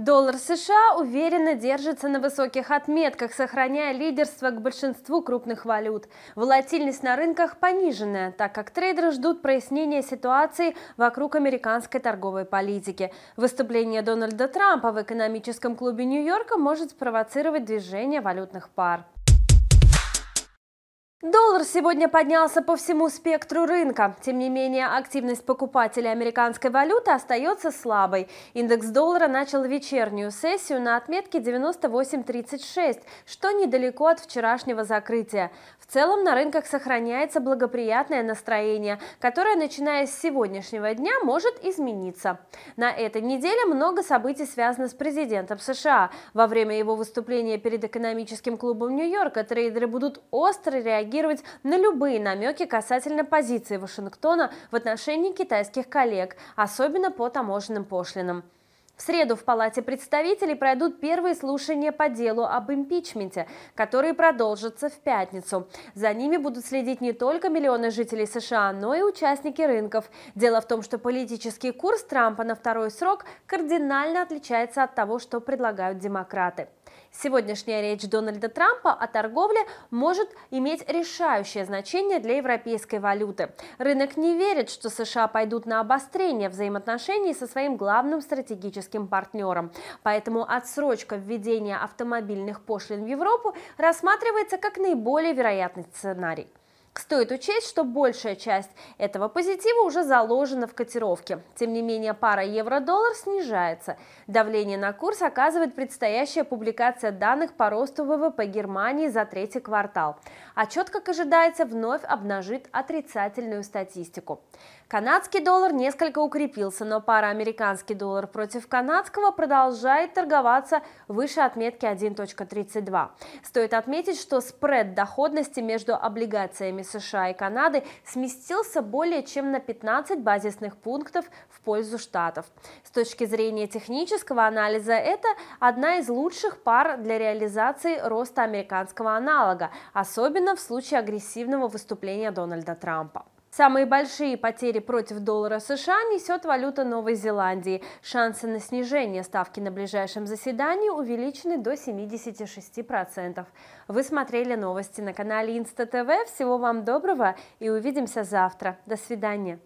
Доллар США уверенно держится на высоких отметках, сохраняя лидерство к большинству крупных валют. Волатильность на рынках пониженная, так как трейдеры ждут прояснения ситуации вокруг американской торговой политики. Выступление Дональда Трампа в экономическом клубе Нью-Йорка может спровоцировать движение валютных пар. Доллар сегодня поднялся по всему спектру рынка. Тем не менее, активность покупателей американской валюты остается слабой. Индекс доллара начал вечернюю сессию на отметке 98.36, что недалеко от вчерашнего закрытия целом на рынках сохраняется благоприятное настроение, которое, начиная с сегодняшнего дня, может измениться. На этой неделе много событий связано с президентом США. Во время его выступления перед экономическим клубом Нью-Йорка трейдеры будут остро реагировать на любые намеки касательно позиции Вашингтона в отношении китайских коллег, особенно по таможенным пошлинам. В среду в Палате представителей пройдут первые слушания по делу об импичменте, которые продолжатся в пятницу. За ними будут следить не только миллионы жителей США, но и участники рынков. Дело в том, что политический курс Трампа на второй срок кардинально отличается от того, что предлагают демократы. Сегодняшняя речь Дональда Трампа о торговле может иметь решающее значение для европейской валюты. Рынок не верит, что США пойдут на обострение взаимоотношений со своим главным стратегическим партнером. Поэтому отсрочка введения автомобильных пошлин в Европу рассматривается как наиболее вероятный сценарий. Стоит учесть, что большая часть этого позитива уже заложена в котировке. Тем не менее, пара евро-доллар снижается. Давление на курс оказывает предстоящая публикация данных по росту ВВП Германии за третий квартал. А Отчет, как ожидается, вновь обнажит отрицательную статистику. Канадский доллар несколько укрепился, но пара американский доллар против канадского продолжает торговаться выше отметки 1.32. Стоит отметить, что спред доходности между облигациями странами США и Канады сместился более чем на 15 базисных пунктов в пользу Штатов. С точки зрения технического анализа это одна из лучших пар для реализации роста американского аналога, особенно в случае агрессивного выступления Дональда Трампа. Самые большие потери против доллара США несет валюта Новой Зеландии. Шансы на снижение ставки на ближайшем заседании увеличены до 76%. Вы смотрели новости на канале Инста ТВ. Всего вам доброго и увидимся завтра. До свидания.